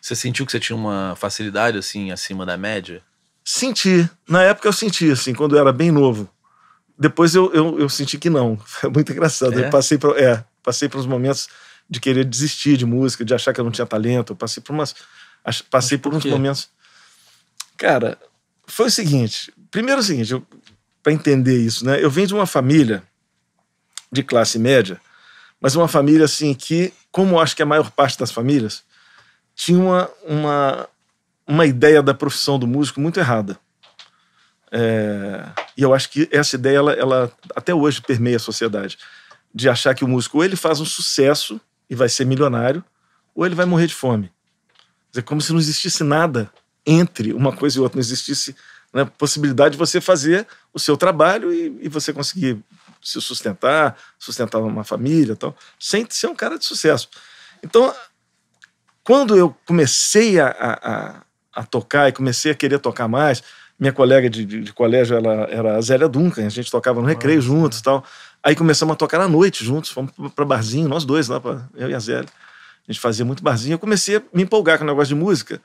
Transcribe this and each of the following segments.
Você sentiu que você tinha uma facilidade, assim, acima da média? Senti. Na época eu senti, assim, quando eu era bem novo. Depois eu, eu, eu senti que não. Foi muito engraçado. É? Eu passei por, é, passei por é, uns momentos de querer desistir de música, de achar que eu não tinha talento. Eu passei por umas. Passei por, por uns momentos. Cara, foi o seguinte. Primeiro é o seguinte, para entender isso, né? Eu venho de uma família de classe média, mas uma família assim que, como acho que é a maior parte das famílias, tinha uma, uma, uma ideia da profissão do músico muito errada. É, e eu acho que essa ideia, ela, ela, até hoje permeia a sociedade, de achar que o músico ou ele faz um sucesso e vai ser milionário, ou ele vai morrer de fome. É como se não existisse nada entre uma coisa e outra, não existisse né, possibilidade de você fazer o seu trabalho e, e você conseguir se sustentar, sustentar uma família tal, sem ser um cara de sucesso. Então, quando eu comecei a, a, a, tocar e comecei a querer tocar mais, minha colega de, de, de colégio ela, era a Zélia Duncan, a gente tocava no recreio juntos é. tal. Aí começamos a tocar à noite juntos, fomos para barzinho, nós dois lá, pra, eu e a Zélia. A gente fazia muito barzinho. Eu comecei a me empolgar com o negócio de música.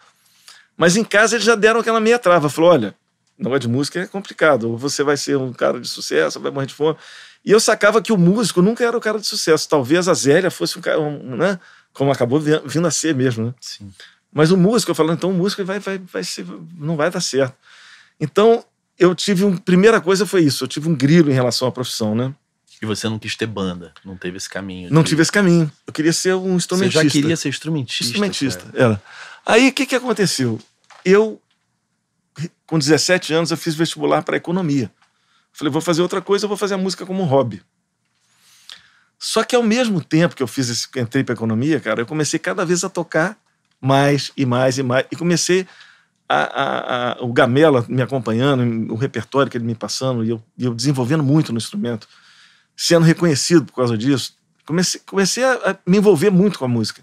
Mas em casa eles já deram aquela meia trava. Falou: olha, negócio de música é complicado. Ou você vai ser um cara de sucesso, vai morrer de fome. E eu sacava que o músico nunca era o cara de sucesso. Talvez a Zélia fosse um cara, um, né? como acabou vindo a ser mesmo, né? Sim. Mas o músico, eu falo, então o músico vai, vai, vai ser, não vai dar certo. Então, eu tive um. Primeira coisa foi isso, eu tive um grilo em relação à profissão, né? E você não quis ter banda, não teve esse caminho. Não tive esse caminho. Eu queria ser um instrumentista. Você já queria ser instrumentista. Instrumentista, cara. era. Aí, o que, que aconteceu? Eu, com 17 anos, eu fiz vestibular para economia. Falei, vou fazer outra coisa, eu vou fazer a música como um hobby. Só que ao mesmo tempo que eu fiz esse, entrei para economia, cara, eu comecei cada vez a tocar mais e mais e mais. E comecei a, a, a, o Gamela me acompanhando, o repertório que ele me passando, e eu, e eu desenvolvendo muito no instrumento, sendo reconhecido por causa disso. Comecei, comecei a, me envolver muito com a música.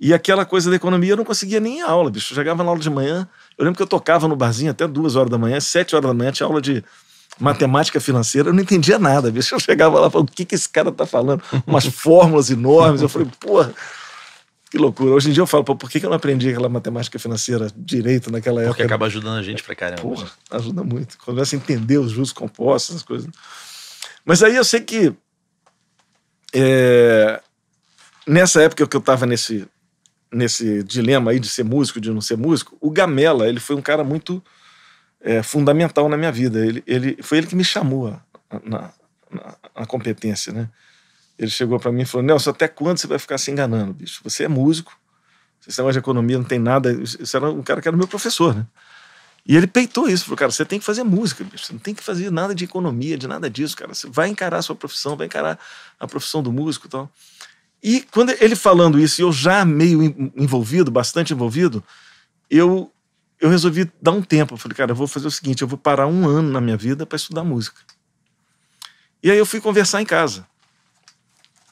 E aquela coisa da economia eu não conseguia nem aula, bicho. Eu chegava na aula de manhã, eu lembro que eu tocava no barzinho até duas horas da manhã, sete horas da manhã tinha aula de matemática financeira, eu não entendia nada. viu? Eu chegava lá e falava, o que, que esse cara está falando? Umas fórmulas enormes. Eu falei, porra, que loucura. Hoje em dia eu falo, por que eu não aprendi aquela matemática financeira direito naquela época? Porque acaba ajudando a gente pra caramba. Porra, ajuda muito. Começa a entender os juros compostos, essas coisas. Mas aí eu sei que é, nessa época que eu estava nesse nesse dilema aí de ser músico de não ser músico, o Gamela ele foi um cara muito é, fundamental na minha vida. Ele, ele, foi ele que me chamou na, na, na competência, né? Ele chegou para mim e falou: Nelson, até quando você vai ficar se enganando, bicho? Você é músico, você negócio de economia não tem nada. Você era um cara que era meu professor, né? E ele peitou isso, falou, cara, você tem que fazer música, bicho. Você não tem que fazer nada de economia, de nada disso, cara. Você vai encarar a sua profissão, vai encarar a profissão do músico e tal. E quando ele falando isso, eu já meio envolvido, bastante envolvido, eu eu resolvi dar um tempo. Eu falei, cara, eu vou fazer o seguinte: eu vou parar um ano na minha vida para estudar música. E aí eu fui conversar em casa.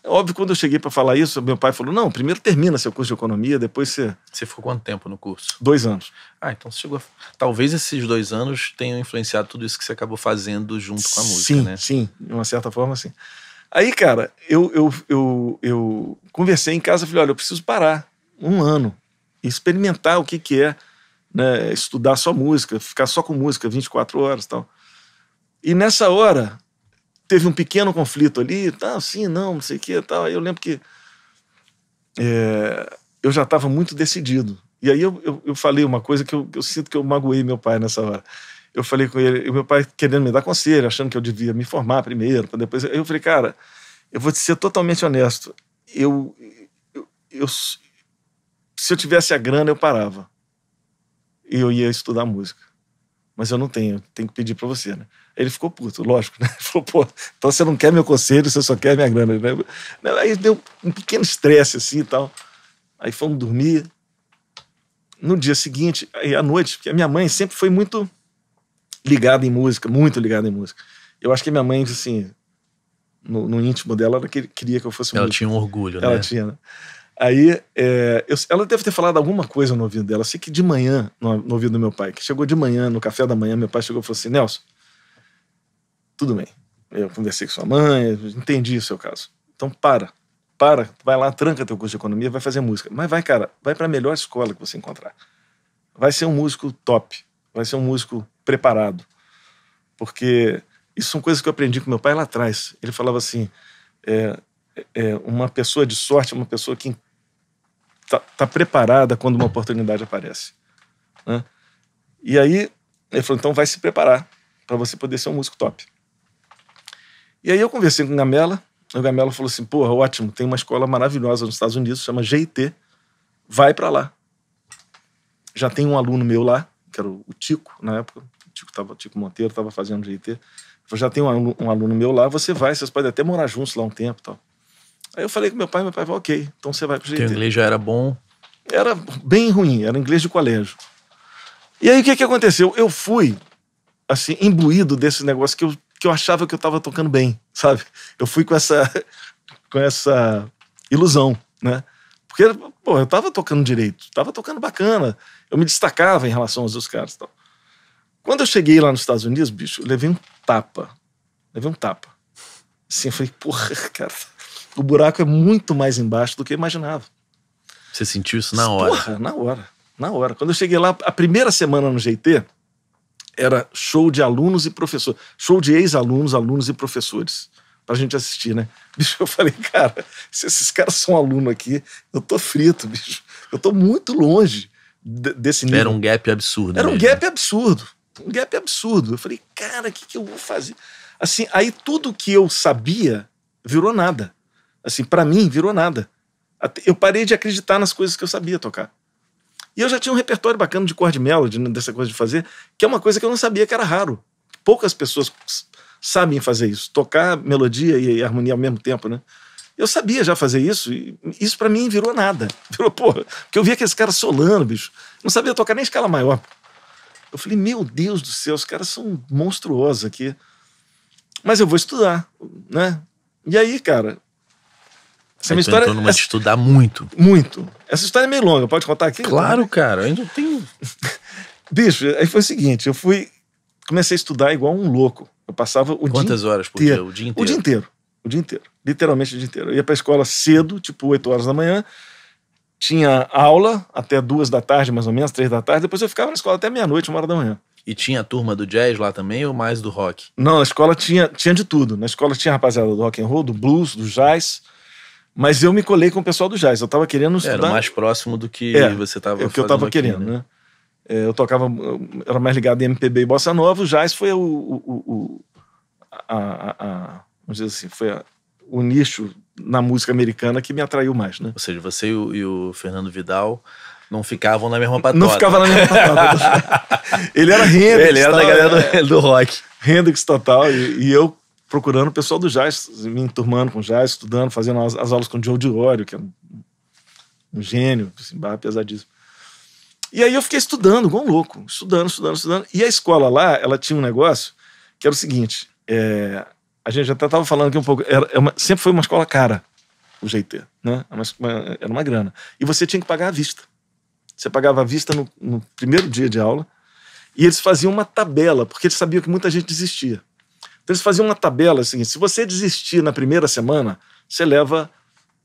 É óbvio, quando eu cheguei para falar isso, meu pai falou: não, primeiro termina seu curso de economia, depois você. Você ficou quanto tempo no curso? Dois anos. Ah, então você chegou. A... Talvez esses dois anos tenham influenciado tudo isso que você acabou fazendo junto com a música, sim, né? Sim, de uma certa forma, sim. Aí, cara, eu, eu, eu, eu conversei em casa e falei: olha, eu preciso parar um ano e experimentar o que, que é né, estudar só música, ficar só com música 24 horas tal. E nessa hora teve um pequeno conflito ali, tá assim não, não sei o que, tal. Aí eu lembro que é, eu já estava muito decidido. E aí eu, eu, eu falei uma coisa que eu, eu, sinto que eu magoei meu pai nessa hora. Eu falei com ele, e meu pai querendo me dar conselho, achando que eu devia me formar primeiro, para depois. Eu falei, cara, eu vou te ser totalmente honesto. eu, eu, eu se eu tivesse a grana, eu parava e eu ia estudar música. Mas eu não tenho, tenho que pedir para você, né? Ele ficou puto, lógico, né? Ele falou, pô, então você não quer meu conselho, você só quer minha grana, né? Aí deu um pequeno estresse assim e tal. Aí fomos dormir. No dia seguinte, aí à noite, porque a minha mãe sempre foi muito ligada em música, muito ligada em música. Eu acho que a minha mãe, assim, no, no íntimo dela, ela queria que eu fosse Ela música. tinha um orgulho, ela né? Ela tinha, né? Aí é, eu, ela deve ter falado alguma coisa no ouvido dela. Eu sei que de manhã, no, no ouvido do meu pai, que chegou de manhã, no café da manhã, meu pai chegou e falou assim: Nelson, tudo bem. Eu conversei com sua mãe, entendi o seu caso. Então para, para, vai lá, tranca teu curso de economia, vai fazer música. Mas vai, cara, vai para a melhor escola que você encontrar. Vai ser um músico top, vai ser um músico preparado. Porque isso são coisas que eu aprendi com meu pai lá atrás. Ele falava assim: é, é, uma pessoa de sorte, é uma pessoa que tá, tá preparada quando uma oportunidade aparece. Né? E aí ele falou, então vai se preparar para você poder ser um músico top. E aí eu conversei com o Gamela, o Gamela falou assim, porra, ótimo, tem uma escola maravilhosa nos Estados Unidos, chama GIT, vai para lá. Já tem um aluno meu lá, que era o Tico, na época, o Tico, tava, o Tico Monteiro estava fazendo GIT, já tem um aluno, um aluno, meu lá, você vai, vocês podem até morar juntos lá um tempo tal. Aí eu falei com meu pai, meu pai falou, ok, então você vai pro GT. O inglês já era bom? Era bem ruim, era inglês de colégio. E aí o que, que aconteceu? Eu fui, assim, imbuído desse negócio que eu, que eu achava que eu estava tocando bem, sabe? Eu fui com essa, com essa ilusão, né? Porque, pô, eu estava tocando direito, estava tocando bacana, eu me destacava em relação aos outros caras e tal. Quando eu cheguei lá nos Estados Unidos, bicho, eu levei um tapa. Levei um tapa. Assim, eu falei, porra, cara, o buraco é muito mais embaixo do que eu imaginava. Você sentiu isso na hora? Porra, na hora. Na hora. Quando eu cheguei lá, a primeira semana no GT era show de alunos e professores. Show de ex-alunos, alunos e professores. Pra gente assistir, né? Bicho, eu falei, cara, se esses caras são aluno aqui, eu tô frito, bicho. Eu tô muito longe desse nível. Era um gap absurdo. Era mesmo. um gap absurdo. Um gap absurdo. Eu falei, cara, o que, que eu vou fazer? Assim, aí tudo que eu sabia virou nada. Assim, para mim, virou nada. Eu parei de acreditar nas coisas que eu sabia tocar. E eu já tinha um repertório bacana de chord melody, dessa coisa de fazer, que é uma coisa que eu não sabia que era raro. Poucas pessoas sabem fazer isso, tocar melodia e harmonia ao mesmo tempo, né? Eu sabia já fazer isso e isso para mim virou nada. Virou, porra, porque eu via aqueles caras solando, bicho. Não sabia tocar nem escala maior. Eu falei, meu Deus do céu, os caras são monstruosos aqui. Mas eu vou estudar, né? E aí, cara, essa Aí história. Entrou numa essa, de estudar muito. Muito. Essa história é meio longa, pode contar aqui? Claro, então, né? cara, ainda tenho. Bicho, aí foi o seguinte, eu fui comecei a estudar igual um louco. Eu passava o Quantas dia horas por dia? O dia inteiro? O dia inteiro. O dia inteiro. Literalmente o dia inteiro. Eu ia pra escola cedo, tipo 8 horas da manhã. Tinha aula até duas da tarde, mais ou menos, três da tarde. Depois eu ficava na escola até meia-noite, uma hora da manhã. E tinha a turma do jazz lá também ou mais do rock? Não, na escola tinha, tinha de tudo. Na escola tinha a rapaziada do rock and roll, do blues, do jazz. Mas eu me colei com o pessoal do jazz. Eu estava querendo estudar. Era mais próximo do que é, você estava. É o que eu estava querendo, né? né? É, eu tocava, eu era mais ligado em MPB e bossa nova. O jazz foi o, o, o a, a, a, vamos dizer assim, foi a, o nicho na música americana que me atraiu mais, né? Ou seja, você e o, e o Fernando Vidal não ficavam na mesma patota. Não ficava na mesma patota. ele era Hendrix. Ele era tal, da galera né? do, do rock. Hendrix total. E, e eu procurando o pessoal do jazz, me enturmando com jazz, estudando, fazendo as, as aulas com o Joe Diório, que é um, um gênio, assim, barra pesadíssimo. E aí eu fiquei estudando, igual um louco, estudando, estudando, estudando. E a escola lá, ela tinha um negócio que era o seguinte: é, a gente até estava falando aqui um pouco, era, era é uma, sempre foi uma escola cara, o GT, né? Era é uma, era uma, grana. E você tinha que pagar à vista. Você pagava à vista no, no primeiro dia de aula, e eles faziam uma tabela, porque eles sabiam que muita gente desistia. Então eles faziam uma tabela seguinte: assim, se você desistir na primeira semana, você leva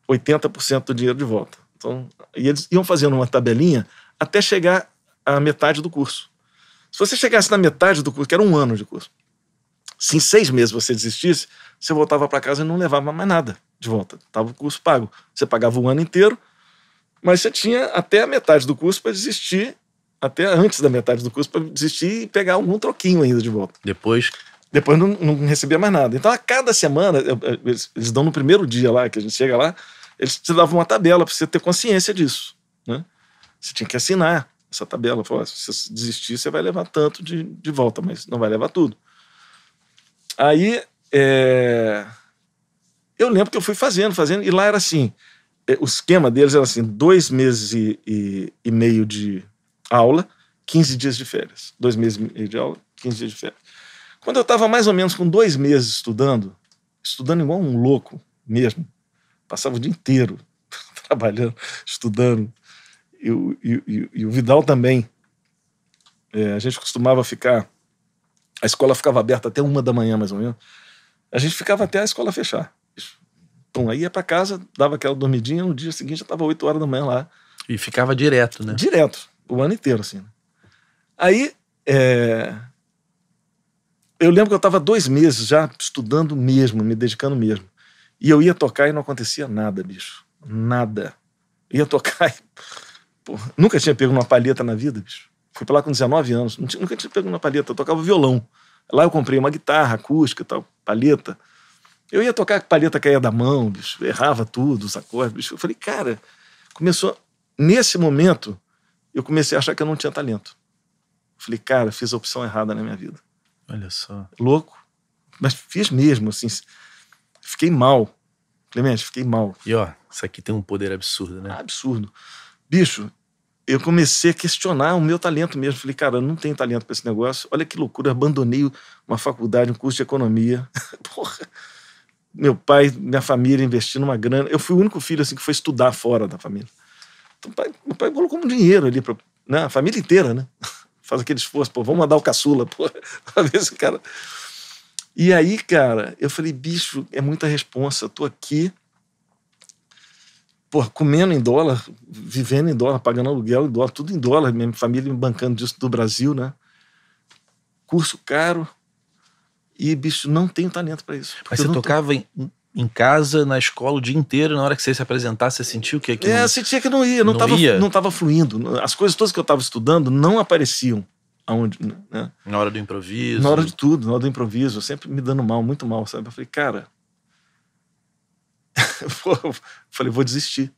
80% do dinheiro de volta. Então, e eles iam fazendo uma tabelinha até chegar à metade do curso. Se você chegasse na metade do curso, que era um ano de curso, se em seis meses você desistisse, você voltava para casa e não levava mais nada de volta. Tava o curso pago. Você pagava o ano inteiro, mas você tinha até a metade do curso para desistir, até antes da metade do curso para desistir e pegar algum troquinho ainda de volta. Depois depois não, não recebia mais nada. Então, a cada semana, eles, eles, dão no primeiro dia lá, que a gente chega lá, eles te davam uma tabela para você ter consciência disso. Né? Você tinha que assinar essa tabela. se você desistir, você vai levar tanto de, de volta, mas não vai levar tudo. Aí, é... eu lembro que eu fui fazendo, fazendo, e lá era assim, é, o esquema deles era assim, dois meses e, e, e meio de aula, 15 dias de férias. Dois meses e meio de aula, 15 dias de férias. Quando eu estava mais ou menos com dois meses estudando, estudando igual um louco mesmo, passava o dia inteiro trabalhando, estudando, e, e, e, e o Vidal também. É, a gente costumava ficar, a escola ficava aberta até uma da manhã mais ou menos, a gente ficava até a escola fechar. Então, aí ia para casa, dava aquela dormidinha, no dia seguinte já estava 8 horas da manhã lá. E ficava direto, né? Direto, o ano inteiro, assim. Né? Aí, é, eu lembro que eu estava dois meses já estudando mesmo, me dedicando mesmo. E eu ia tocar e não acontecia nada, bicho. Nada. Ia tocar e. Porra, nunca tinha pego uma palheta na vida, bicho. Fui pra lá com 19 anos. Tinha, nunca tinha pego uma palheta. Eu tocava violão. Lá eu comprei uma guitarra acústica tal, palheta. Eu ia tocar com palheta caía da mão, bicho. Errava tudo, os acordes, bicho. Eu falei, cara, começou. Nesse momento, eu comecei a achar que eu não tinha talento. falei, cara, fiz a opção errada na minha vida. Olha só. Louco. Mas fiz mesmo, assim. Fiquei mal. Clemente, fiquei mal. E ó, isso aqui tem um poder absurdo, né? absurdo. Bicho, eu comecei a questionar o meu talento mesmo. Falei, cara, eu não tenho talento para esse negócio. Olha que loucura, abandonei uma faculdade, um curso de economia. Porra. Meu pai, minha família investindo uma grana. Eu fui o único filho assim que foi estudar fora da família. Então, meu pai colocou um dinheiro ali né? a família inteira, né? faz aquele esforço, pô, vamos mandar o caçula, pô, pra ver se o cara. E aí, cara, eu falei, bicho, é muita responsa, eu tô aqui, pô, comendo em dólar, vivendo em dólar, pagando aluguel em dólar, tudo em dólar, minha família me bancando disso do Brasil, né? Curso caro, e, bicho, não tenho talento para isso. Mas você tocava tô... em em casa, na escola, o dia inteiro, na hora que você se apresentar, você sentiu que aquilo. É, não, sentia que não ia, não, não, não fluindo. As coisas todas que eu estava estudando não apareciam. Aonde, né? Na hora do improviso. Na hora de tudo, na hora do improviso. Sempre me dando mal, muito mal, sabe? Eu falei, cara. eu falei, vou desistir.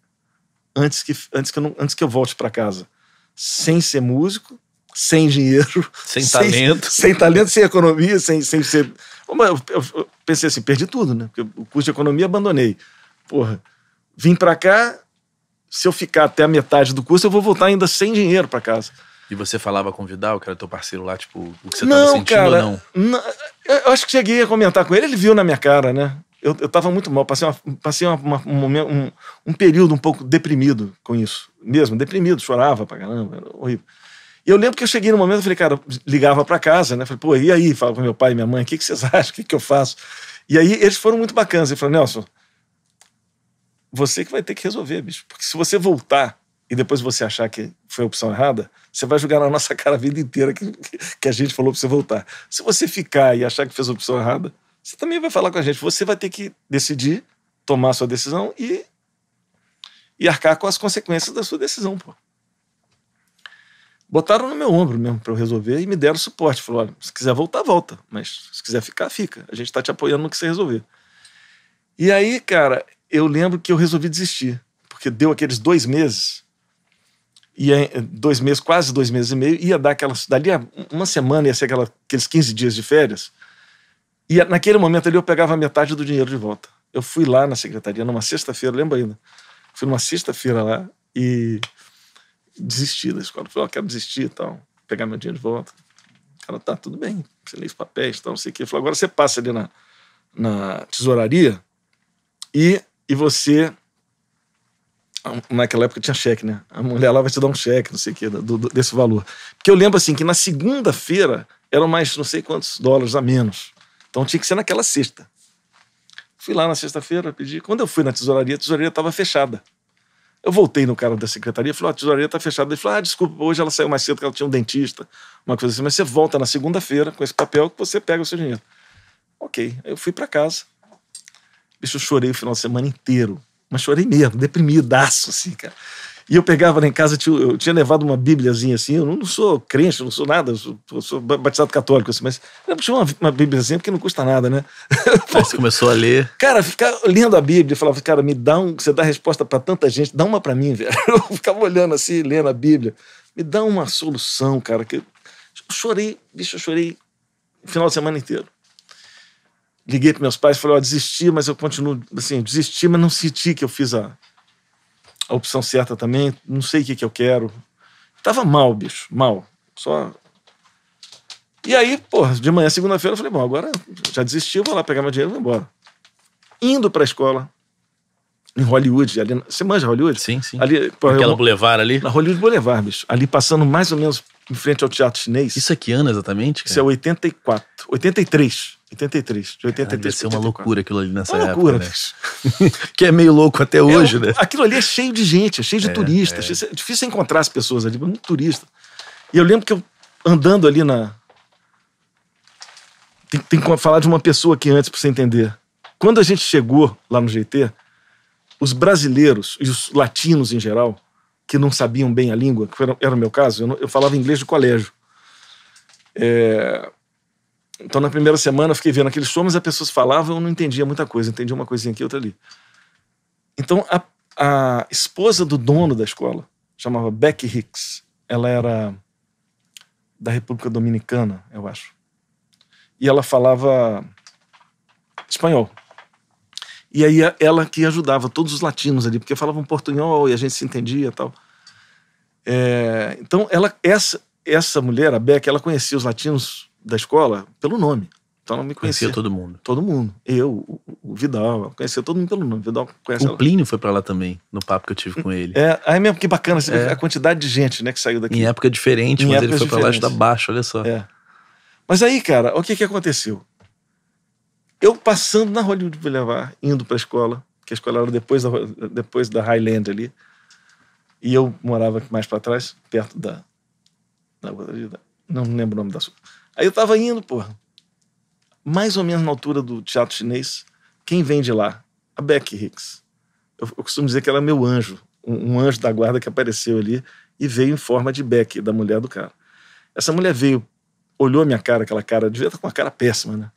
Antes que, antes que, eu, não, antes que eu volte para casa sem ser músico, sem dinheiro, sem, sem talento. Sem talento, sem economia, sem, sem ser como eu, eu pensei assim, perdi tudo, né? Porque o curso de economia abandonei. Porra, vim para cá, se eu ficar até a metade do curso, eu vou voltar ainda sem dinheiro para casa. E você falava com o Vidal, que era teu parceiro lá, tipo, o que você tá não, tava sentindo cara, ou não? Eu acho que cheguei a comentar com ele, ele viu na minha cara, né? Eu, eu tava muito mal, passei, uma, passei uma, uma, um, um período um pouco deprimido com isso. Mesmo, deprimido, chorava pra caramba, era horrível. E eu lembro que eu cheguei no momento, eu falei, cara, ligava para casa, né? Falei, pô, e aí? Falava com meu pai e minha mãe, o que, que vocês acham? O que, que eu faço? E aí eles foram muito bacanas. Ele falou, Nelson, você que vai ter que resolver, bicho. Porque se você voltar e depois você achar que foi a opção errada, você vai jogar na nossa cara a vida inteira que, que a gente falou pra você voltar. Se você ficar e achar que fez a opção errada, você também vai falar com a gente. Você vai ter que decidir, tomar a sua decisão e, e arcar com as consequências da sua decisão, pô botaram no meu ombro mesmo para eu resolver e me deram suporte. Falou: olha, se quiser voltar, volta, mas se quiser ficar, fica. A gente está te apoiando no que você resolver. E aí, cara, eu lembro que eu resolvi desistir, porque deu aqueles dois meses, e dois meses, quase dois meses e meio, ia dar aquelas. Dali uma semana ia ser aquela, aqueles 15 dias de férias. E naquele momento ali eu pegava metade do dinheiro de volta. Eu fui lá na secretaria numa sexta-feira, lembro ainda. Fui numa sexta-feira lá e desistir da escola. Eu falei, oh, quero desistir e tal, pegar meu dinheiro de volta. Ela, tá, tudo bem, você lê os papéis e tal, não sei o quê. falei, agora você passa ali na, na tesouraria e, e você... Naquela época tinha cheque, né? A mulher lá vai te dar um cheque, não sei o quê, do, do, desse valor. Porque eu lembro, assim, que na segunda-feira eram mais não sei quantos dólares a menos. Então tinha que ser naquela sexta. Fui lá na sexta-feira, pedi. Quando eu fui na tesouraria, a tesouraria estava fechada. Eu voltei no cara da secretaria falou falei: oh, a tesouraria está fechada. Ele falou: ah, desculpa, hoje ela saiu mais cedo porque ela tinha um dentista, uma coisa assim. Mas você volta na segunda-feira com esse papel que você pega o seu dinheiro. Ok. Aí eu fui para casa. Bicho, eu chorei o final de semana inteiro. Mas chorei mesmo, deprimidaço, assim, cara. E eu pegava lá em casa, eu tinha levado uma bíbliazinha assim, eu não sou crente, não sou nada, eu sou, eu sou batizado católico, assim, mas eu puxei uma, uma bíbliazinha porque não custa nada, né? Aí você começou a ler. Cara, ficar lendo a Bíblia, falava, cara, me dá um, você dá resposta para tanta gente, dá uma para mim, velho. Eu ficava olhando assim, lendo a Bíblia. Me dá uma solução, cara, que eu chorei, bicho, eu chorei o final de semana inteiro liguei para meus pais, falei, ó, oh, desisti, mas eu continuo, assim, desisti, mas não senti que eu fiz a, a opção certa também, não sei o que, que eu quero. Tava mal, bicho, mal. Só. E aí, porra, de manhã, segunda-feira, eu falei, bom, agora já desisti, vou lá pegar meu dinheiro e vou embora. Indo pra escola, em Hollywood, ali. Na... Você manja Hollywood? Sim, sim. Ali, porra, Aquela eu... Boulevard ali? Na Hollywood Boulevard, bicho. Ali passando mais ou menos em frente ao Teatro Chinês. Isso é que ano exatamente? Cara? Isso é 84, 83. 83, de 83 Deve ser uma loucura aquilo ali nessa uma época. Né? que é meio louco até é, hoje, né? Aquilo ali é cheio de gente, é cheio de é, turistas. É. É, é difícil encontrar as pessoas ali, muito turista. E eu lembro que eu andando ali na. Tem, tem que falar de uma pessoa aqui antes para você entender. Quando a gente chegou lá no GT, os brasileiros e os latinos em geral que não sabiam bem a língua, que era, o meu caso, eu, não, eu falava inglês de colégio. É, então, na primeira semana, eu fiquei vendo aqueles shows, as pessoas falavam, eu não entendia muita coisa, entendia uma coisinha aqui, outra ali. Então, a, a esposa do dono da escola chamava Becky Hicks. Ela era da República Dominicana, eu acho. E ela falava espanhol. E aí ela que ajudava todos os latinos ali, porque falavam portunhol e a gente se entendia tal. É, então ela, essa, essa mulher, a Beck, ela conhecia os latinos da escola pelo nome. Então ela me conhecia. Conhecia todo mundo. Todo mundo. Eu, o, o Vidal, conhecia todo mundo pelo nome. Vidal conhece o ela. Plínio foi para lá também, no papo que eu tive com ele. É, aí mesmo que bacana assim, é. a quantidade de gente, né, que saiu daqui. Em época diferente, em mas ele foi para lá estudar baixo, olha só. É. Mas aí, cara, o que que aconteceu? Eu passando na Hollywood de levar, indo para a escola, que a escola era depois da, depois da Highland ali. E eu morava mais para trás, perto da, da, Não lembro o nome da sua. Aí eu estava indo, porra. Mais ou menos na altura do teatro chinês, quem vem de lá? A Beck Hicks. Eu, eu costumo dizer que ela é meu anjo, um, um anjo da guarda que apareceu ali e veio em forma de Beck, da mulher do cara. Essa mulher veio, olhou a minha cara, aquela cara, devia estar tá com uma cara péssima, né?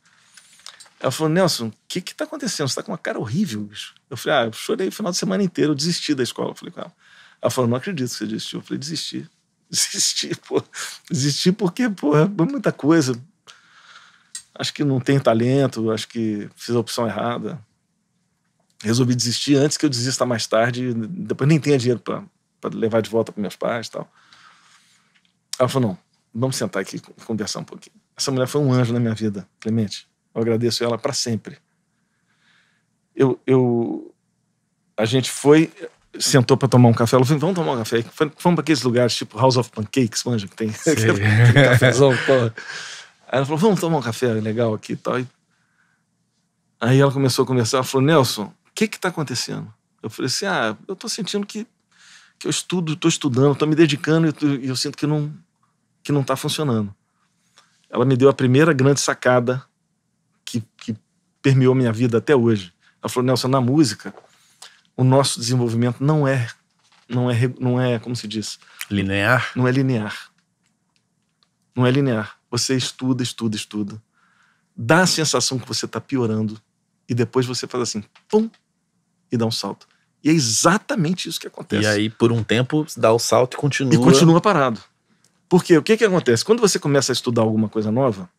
Ela falou, Nelson, o que que tá acontecendo? Você tá com uma cara horrível, bicho. Eu falei, ah, eu chorei o final de semana inteiro, eu desisti da escola. Eu falei com ela. Ela falou, não acredito que você desistiu. Eu falei, desisti. Desisti, pô. Desisti porque, pô, é muita coisa. Acho que não tem talento, acho que fiz a opção errada. Resolvi desistir antes que eu desista mais tarde, depois nem tenha dinheiro para levar de volta para meus pais e tal. Ela falou, não, vamos sentar aqui conversar um pouquinho. Essa mulher foi um anjo na minha vida, Clemente. Eu agradeço ela para sempre. Eu, eu, a gente foi, sentou para tomar um café. Ela falou: vamos tomar um café. Fomos para aqueles lugares tipo House of Pancakes, manja, que tem, tem cafezão. Aí ela falou: vamos tomar um café legal aqui tal. e tal. Aí ela começou a conversar. Ela falou: Nelson, o que está acontecendo? Eu falei assim: ah, eu estou sentindo que, que eu estudo, estou estudando, estou me dedicando e eu, eu, sinto que não que não está funcionando. Ela me deu a primeira grande sacada permeou minha vida até hoje. Ela falou, Nelson, na música, o nosso desenvolvimento não é, não é, não é, como se diz? Linear? Não é linear. Não é linear. Você estuda, estuda, estuda. Dá a sensação que você está piorando e depois você faz assim, pum, e dá um salto. E é exatamente isso que acontece. E aí, por um tempo, dá o salto e continua. E continua parado. Porque o que, que acontece? Quando você começa a estudar alguma coisa nova,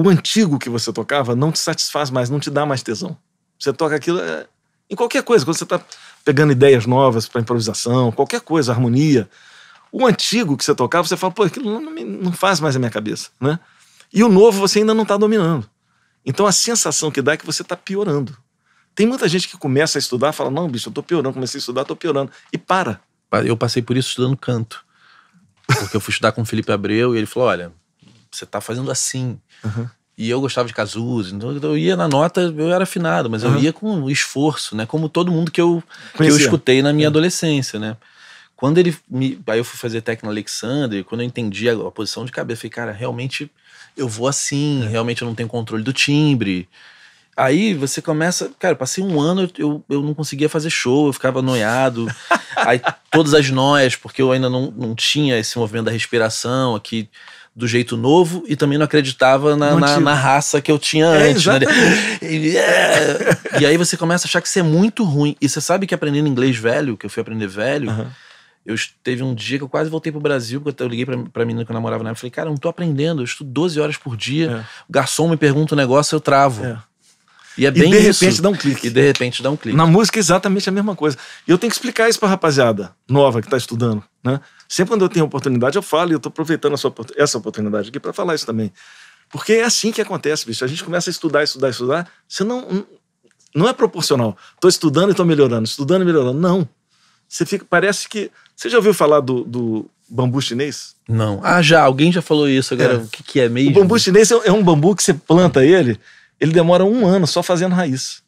o antigo que você tocava não te satisfaz mais, não te dá mais tesão. Você toca aquilo é, em qualquer coisa, quando você está pegando ideias novas para improvisação, qualquer coisa, harmonia. O antigo que você tocava, você fala, pô, aquilo não, não faz mais a minha cabeça, né? E o novo você ainda não está dominando. Então a sensação que dá é que você está piorando. Tem muita gente que começa a estudar fala, não, bicho, eu tô piorando, comecei a estudar, tô piorando. E para. Eu passei por isso estudando canto. Porque eu fui estudar com o Felipe Abreu e ele falou, olha, você tá fazendo assim. Uhum. E eu gostava de Cazuza, então eu ia na nota, eu era afinado, mas eu uhum. ia com esforço, né? Como todo mundo que eu, que eu escutei na minha uhum. adolescência, né? Quando ele me. Aí eu fui fazer técnica Alexandre, quando eu entendi a, a, posição de cabeça, eu falei, cara, realmente eu vou assim, é. realmente eu não tenho controle do timbre. Aí você começa. Cara, passei um ano, eu, eu não conseguia fazer show, eu ficava noiado. aí todas as noias, porque eu ainda não, não tinha esse movimento da respiração aqui do jeito novo e também não acreditava na, na, na, raça que eu tinha é, antes. Né? E, é, e, aí você começa a achar que você é muito ruim. E você sabe que aprendendo inglês velho, que eu fui aprender velho, uhum. eu teve um dia que eu quase voltei pro Brasil, porque eu liguei pra, pra menina que eu namorava na época e falei, cara, eu não tô aprendendo, eu estudo 12 horas por dia, é. o garçom me pergunta um negócio, eu travo. É. E é bem e de isso. repente dá um clique. E de repente dá um clique. Na música é exatamente a mesma coisa. E eu tenho que explicar isso pra rapaziada nova que tá estudando, né? Sempre quando eu tenho oportunidade, eu falo, e eu estou aproveitando essa oportunidade aqui para falar isso também. Porque é assim que acontece, bicho. A gente começa a estudar, estudar, estudar. Você não. Não é proporcional. Estou estudando e estou melhorando, estudando e melhorando. Não. Você fica. Parece que. Você já ouviu falar do, do bambu chinês? Não. Ah, já. Alguém já falou isso. Agora, é. o que, que, é mesmo? O bambu chinês é, é um bambu que você planta ele, ele demora um ano só fazendo raiz.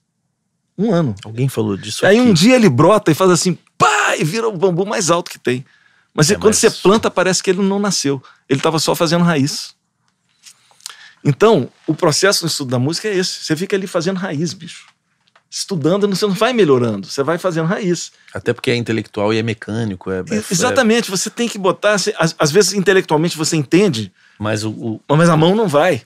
Um ano. Alguém falou disso. Aí aqui. um dia ele brota e faz assim, pá, e vira o bambu mais alto que tem. Mas é, é, quando mas... você planta, parece que ele não nasceu. Ele estava só fazendo raiz. Então, o processo no estudo da música é esse. Você fica ali fazendo raiz, bicho. Estudando, você não vai melhorando, você vai fazendo raiz. Até porque é intelectual e é mecânico. É, é, é Exatamente, você tem que botar. Você, às, às, vezes, intelectualmente, você entende, mas, o, o, mas a mão não vai.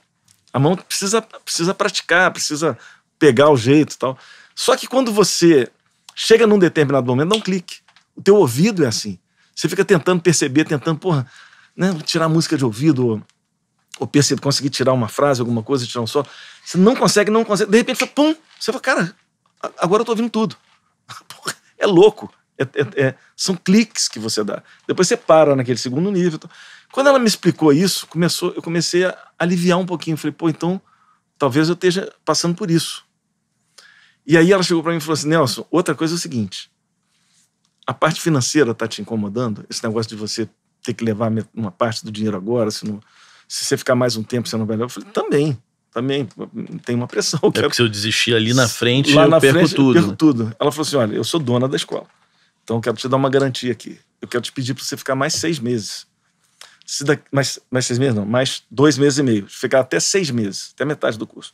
A mão precisa, precisa praticar, precisa pegar o jeito e tal. Só que quando você chega num determinado momento, dá um clique. O teu ouvido é assim. Você fica tentando perceber, tentando, porra, né, tirar a música de ouvido, ou, perceber, conseguir tirar uma frase, alguma coisa, tirar um só. Você não consegue, não consegue. De repente, você, pum, você fala, cara, agora eu tô ouvindo tudo. Porra, é louco. É, é, é, são cliques que você dá. Depois você para naquele segundo nível. Quando ela me explicou isso, começou, eu comecei a aliviar um pouquinho. Falei, pô, então talvez eu esteja passando por isso. E aí ela chegou para mim e falou assim: Nelson, outra coisa é o seguinte a parte financeira está te incomodando? Esse negócio de você ter que levar uma parte do dinheiro agora, se, não, se você ficar mais um tempo, você não vai levar. Eu falei, também, também, tem uma pressão. É porque se eu desistir ali na frente, Lá eu na perco frente, tudo. Eu perco tudo. Ela falou assim: olha, eu sou dona da escola, então eu quero te dar uma garantia aqui. Eu quero te pedir para você ficar mais seis meses. Se da, mais, mais seis meses, não, mais dois meses e meio. Ficar até seis meses, até metade do curso.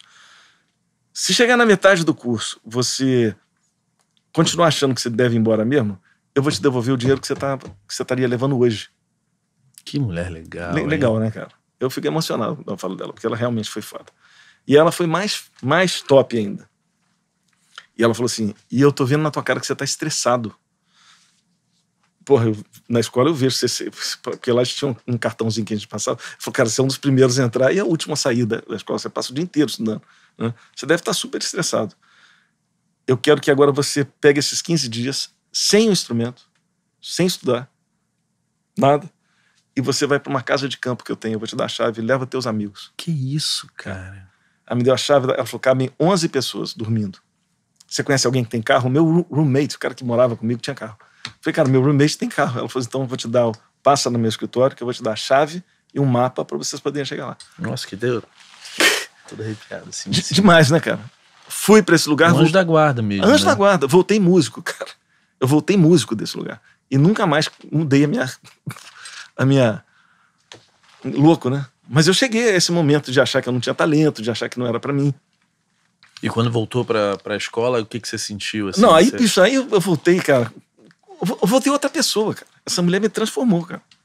Se chegar na metade do curso, você continuar achando que você deve ir embora mesmo, eu vou te devolver o dinheiro que você, tá, que você estaria levando hoje. Que mulher legal. Le legal, hein? né, cara? Eu fiquei emocionado quando eu falo dela, porque ela realmente foi foda. E ela foi mais, mais top ainda. E ela falou assim: e eu tô vendo na tua cara que você tá estressado. Porra, eu, na escola eu vejo você. Porque lá tinha um, um cartãozinho que a gente passava. Eu falei, cara, você é um dos primeiros a entrar e é a última saída da, da escola. Você passa o dia inteiro estudando. Né? Você deve estar tá super estressado. Eu quero que agora você pegue esses 15 dias, sem o instrumento, sem estudar, nada. E você vai para uma casa de campo que eu tenho, eu vou te dar a chave, leva teus amigos. Que isso, cara. Ela me deu a chave, ela falou: cabem 11 pessoas dormindo. Você conhece alguém que tem carro? O meu roommate, o cara que morava comigo, tinha carro. Eu falei, cara, meu roommate tem carro. Ela falou: então eu vou te dar, passa no meu escritório que eu vou te dar a chave e um mapa para vocês poderem chegar lá. Nossa, que deu. Tudo arrepiado, assim. De, assim. Demais, né, cara? Fui para esse lugar. Anjo da guarda mesmo. Anjo né? da guarda. Voltei músico, cara. Eu voltei músico desse lugar. E nunca mais mudei a minha. A minha. Louco, né? Mas eu cheguei a esse momento de achar que eu não tinha talento, de achar que não era para mim. E quando voltou pra, pra escola, o que, que você sentiu? Assim, não, aí, você... aí eu voltei, cara. Eu voltei outra pessoa, cara. Essa mulher me transformou, cara.